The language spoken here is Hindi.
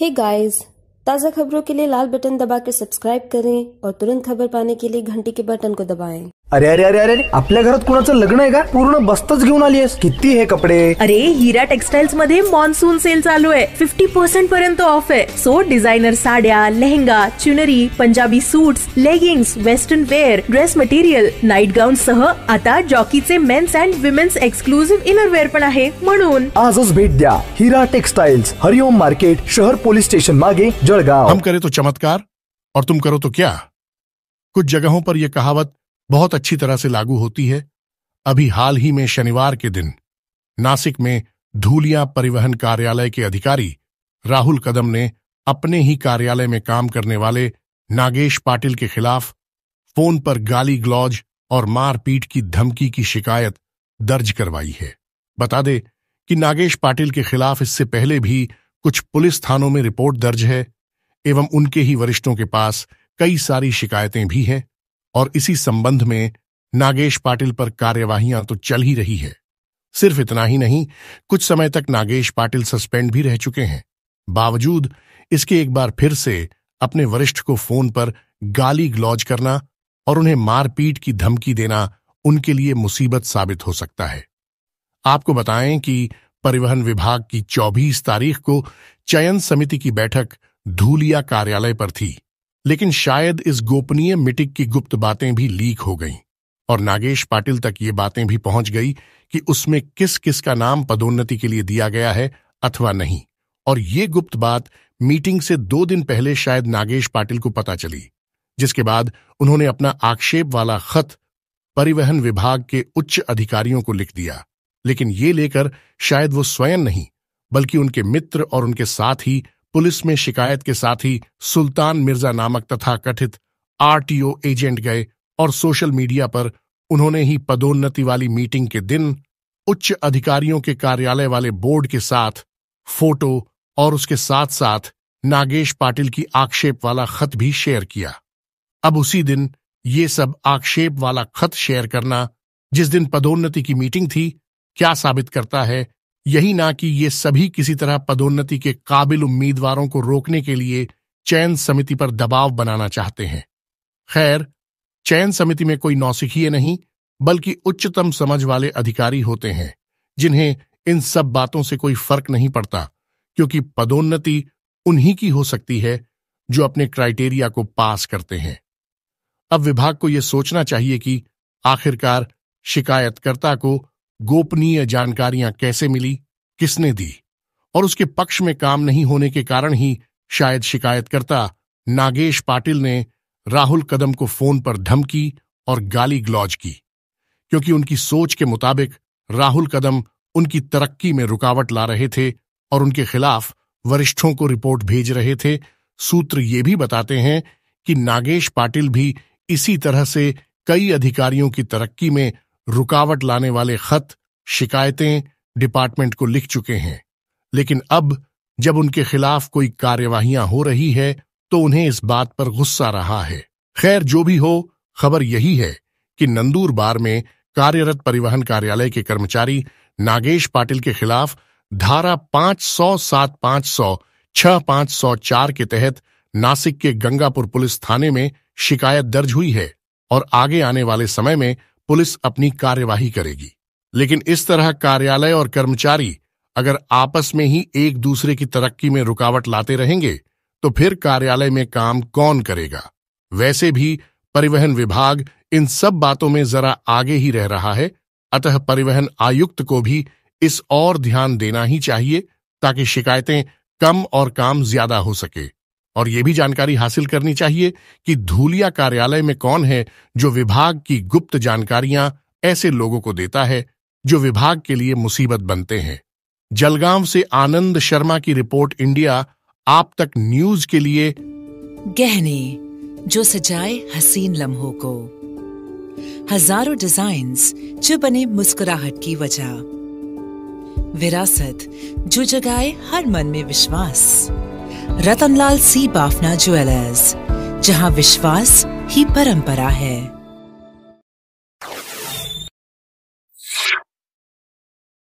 हे गाइस ताज़ा खबरों के लिए लाल बटन दबाकर सब्सक्राइब करें और तुरंत खबर पाने के लिए घंटी के बटन को दबाएं अरे अरे अरे अरे आपल्या घरात कुणाचं लग्न आहे का पूर्ण बस्तच घेऊन आली आहेस किती हे कपडे अरे हिरा टेक्सटाइल्स मध्ये मॉन्सून सेल चालू आहे फिफ्टी पर्सेंट पर्यंत ऑफ आहे सो डिझायनर साड्या lehenga chunri Punjabi suit legging western wear dress material night gown सह आता जॉकीचे men's and women's exclusive inner wear पण आहे म्हणून आजच भेट द्या हिरा टेक्सटाइल्स हरिओम मार्केट शहर पोलीस स्टेशन मागे जळगाव हम करे तो चमत्कार और तुम करो तो क्या कुछ जगहों पर यह कहावत बहुत अच्छी तरह से लागू होती है अभी हाल ही में शनिवार के दिन नासिक में धूलिया परिवहन कार्यालय के अधिकारी राहुल कदम ने अपने ही कार्यालय में काम करने वाले नागेश पाटिल के खिलाफ फोन पर गाली ग्लौज और मारपीट की धमकी की शिकायत दर्ज करवाई है बता दे कि नागेश पाटिल के खिलाफ इससे पहले भी कुछ पुलिस थानों में रिपोर्ट दर्ज है एवं उनके ही वरिष्ठों के पास कई सारी शिकायतें भी हैं और इसी संबंध में नागेश पाटिल पर कार्यवाहियां तो चल ही रही है सिर्फ इतना ही नहीं कुछ समय तक नागेश पाटिल सस्पेंड भी रह चुके हैं बावजूद इसके एक बार फिर से अपने वरिष्ठ को फोन पर गाली ग्लौज करना और उन्हें मारपीट की धमकी देना उनके लिए मुसीबत साबित हो सकता है आपको बताएं कि परिवहन विभाग की 24 तारीख को चयन समिति की बैठक धूलिया कार्यालय पर थी लेकिन शायद इस गोपनीय मिटिक की गुप्त बातें भी लीक हो गईं और नागेश पाटिल तक ये बातें भी पहुंच गई कि उसमें किस किस का नाम पदोन्नति के लिए दिया गया है अथवा नहीं और ये गुप्त बात मीटिंग से दो दिन पहले शायद नागेश पाटिल को पता चली जिसके बाद उन्होंने अपना आक्षेप वाला खत परिवहन विभाग के उच्च अधिकारियों को लिख दिया लेकिन ये लेकर शायद वो स्वयं नहीं बल्कि उनके मित्र और उनके साथ ही पुलिस में शिकायत के साथ ही सुल्तान मिर्जा नामक तथा कथित आरटीओ एजेंट गए और सोशल मीडिया पर उन्होंने ही पदोन्नति वाली मीटिंग के दिन उच्च अधिकारियों के कार्यालय वाले बोर्ड के साथ फोटो और उसके साथ साथ नागेश पाटिल की आक्षेप वाला खत भी शेयर किया अब उसी दिन ये सब आक्षेप वाला खत शेयर करना जिस दिन पदोन्नति की मीटिंग थी क्या साबित करता है यही ना कि ये सभी किसी तरह पदोन्नति के काबिल उम्मीदवारों को रोकने के लिए चयन समिति पर दबाव बनाना चाहते हैं खैर चयन समिति में कोई नौसिखिए नहीं बल्कि उच्चतम समझ वाले अधिकारी होते हैं जिन्हें इन सब बातों से कोई फर्क नहीं पड़ता क्योंकि पदोन्नति उन्हीं की हो सकती है जो अपने क्राइटेरिया को पास करते हैं अब विभाग को यह सोचना चाहिए कि आखिरकार शिकायतकर्ता को गोपनीय जानकारियां कैसे मिली किसने दी और उसके पक्ष में काम नहीं होने के कारण ही शायद शिकायतकर्ता नागेश पाटिल ने राहुल कदम को फोन पर धमकी और गाली ग्लौज की क्योंकि उनकी सोच के मुताबिक राहुल कदम उनकी तरक्की में रुकावट ला रहे थे और उनके खिलाफ वरिष्ठों को रिपोर्ट भेज रहे थे सूत्र ये भी बताते हैं कि नागेश पाटिल भी इसी तरह से कई अधिकारियों की तरक्की में रुकावट लाने वाले खत शिकायतें डिपार्टमेंट को लिख चुके हैं लेकिन अब जब उनके खिलाफ कोई कार्यवाहियां हो रही है तो उन्हें इस बात पर गुस्सा रहा है खैर जो भी हो खबर यही है कि नंदूरबार में कार्यरत परिवहन कार्यालय के कर्मचारी नागेश पाटिल के खिलाफ धारा पांच सौ सात पांच सौ छह पांच सौ चार के तहत नासिक के गंगापुर पुलिस थाने में शिकायत दर्ज हुई है और आगे आने वाले समय में पुलिस अपनी कार्यवाही करेगी लेकिन इस तरह कार्यालय और कर्मचारी अगर आपस में ही एक दूसरे की तरक्की में रुकावट लाते रहेंगे तो फिर कार्यालय में काम कौन करेगा वैसे भी परिवहन विभाग इन सब बातों में जरा आगे ही रह रहा है अतः परिवहन आयुक्त को भी इस और ध्यान देना ही चाहिए ताकि शिकायतें कम और काम ज्यादा हो सके और ये भी जानकारी हासिल करनी चाहिए कि धूलिया कार्यालय में कौन है जो विभाग की गुप्त जानकारियां ऐसे लोगों को देता है जो विभाग के लिए मुसीबत बनते हैं जलगांव से आनंद शर्मा की रिपोर्ट इंडिया आप तक न्यूज के लिए गहने जो सजाए हसीन लम्हों को हजारों डिजाइन जो बने मुस्कुराहट की वजह विरासत जो जगाए हर मन में विश्वास रतनलाल सी बाफना ज्वेलर्स जहां विश्वास ही परंपरा है